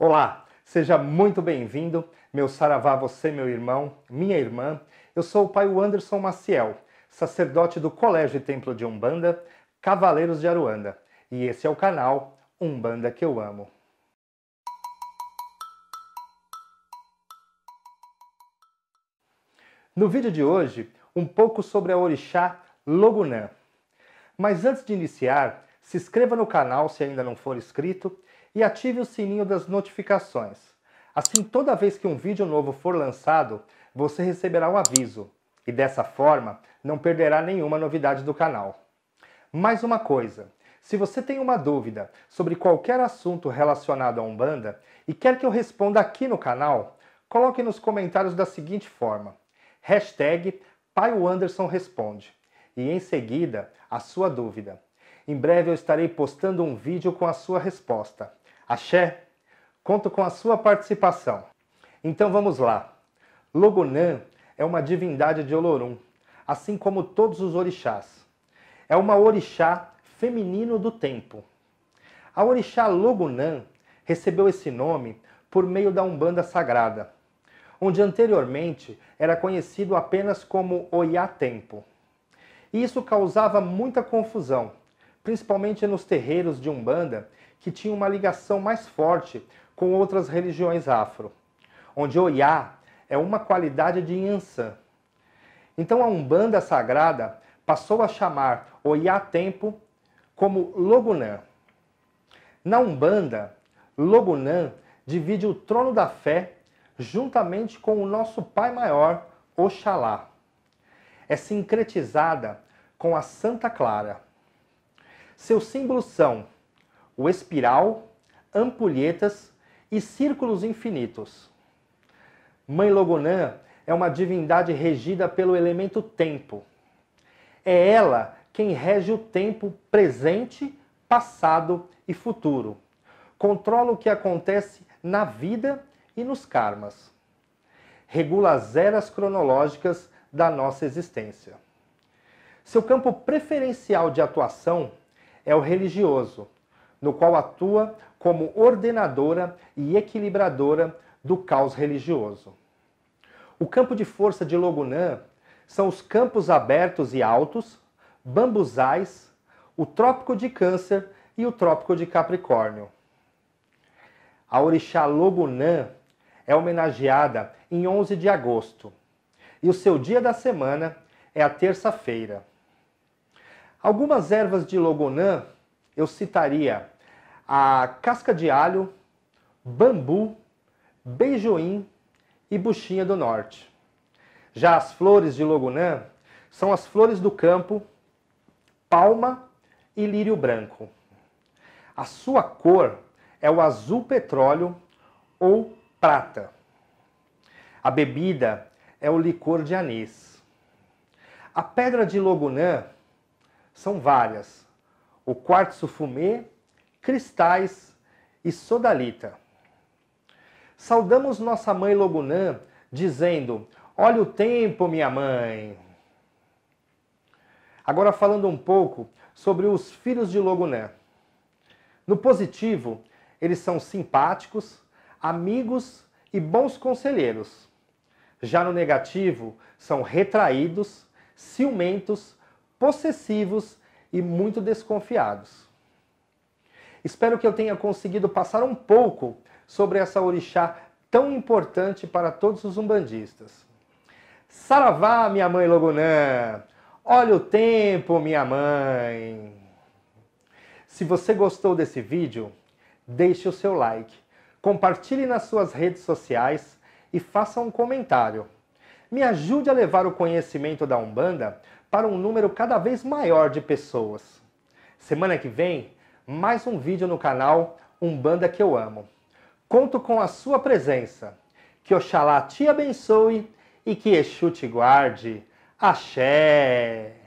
Olá, seja muito bem-vindo, meu saravá, você, meu irmão, minha irmã. Eu sou o pai Anderson Maciel, sacerdote do Colégio e Templo de Umbanda, Cavaleiros de Aruanda, e esse é o canal Umbanda que eu amo. No vídeo de hoje, um pouco sobre a orixá Logunã. Mas antes de iniciar, se inscreva no canal se ainda não for inscrito e ative o sininho das notificações. Assim, toda vez que um vídeo novo for lançado, você receberá um aviso e dessa forma não perderá nenhuma novidade do canal. Mais uma coisa, se você tem uma dúvida sobre qualquer assunto relacionado a Umbanda e quer que eu responda aqui no canal, coloque nos comentários da seguinte forma, hashtag PaioAndersonResponde e em seguida a sua dúvida. Em breve eu estarei postando um vídeo com a sua resposta. Axé, conto com a sua participação. Então vamos lá. Logunã é uma divindade de Olorum, assim como todos os orixás. É uma orixá feminino do tempo. A orixá Logunã recebeu esse nome por meio da Umbanda Sagrada, onde anteriormente era conhecido apenas como Oiá Tempo. E isso causava muita confusão, principalmente nos terreiros de Umbanda, que tinham uma ligação mais forte com outras religiões afro, onde iá é uma qualidade de Yansan. Então a Umbanda Sagrada passou a chamar iá Tempo como Logunã. Na Umbanda, Logunã divide o trono da fé juntamente com o nosso Pai Maior, Oxalá. É sincretizada com a Santa Clara. Seus símbolos são o espiral, ampulhetas e círculos infinitos. Mãe Logonã é uma divindade regida pelo elemento tempo. É ela quem rege o tempo presente, passado e futuro. Controla o que acontece na vida e nos karmas. Regula as eras cronológicas da nossa existência. Seu campo preferencial de atuação é o religioso, no qual atua como ordenadora e equilibradora do caos religioso. O campo de força de Logunã são os campos abertos e altos, bambusais, o trópico de Câncer e o trópico de Capricórnio. A orixá Logunã é homenageada em 11 de agosto e o seu dia da semana é a terça-feira. Algumas ervas de Logonã eu citaria a casca de alho, bambu, beijoim e buchinha do norte. Já as flores de Logonã são as flores do campo, palma e lírio branco. A sua cor é o azul petróleo ou prata. A bebida é o licor de anis. A pedra de Logunã são várias: o quartzo fumê, cristais e sodalita. Saudamos nossa mãe Logunã dizendo: Olha o tempo, minha mãe. Agora falando um pouco sobre os filhos de Logunã. No positivo, eles são simpáticos, amigos e bons conselheiros. Já no negativo, são retraídos, ciumentos possessivos e muito desconfiados. Espero que eu tenha conseguido passar um pouco sobre essa orixá tão importante para todos os umbandistas. Saravá, minha mãe Logunã! Olha o tempo, minha mãe! Se você gostou desse vídeo, deixe o seu like, compartilhe nas suas redes sociais e faça um comentário. Me ajude a levar o conhecimento da Umbanda para um número cada vez maior de pessoas. Semana que vem, mais um vídeo no canal Umbanda que eu amo. Conto com a sua presença. Que Oxalá te abençoe e que Exu te guarde. Axé!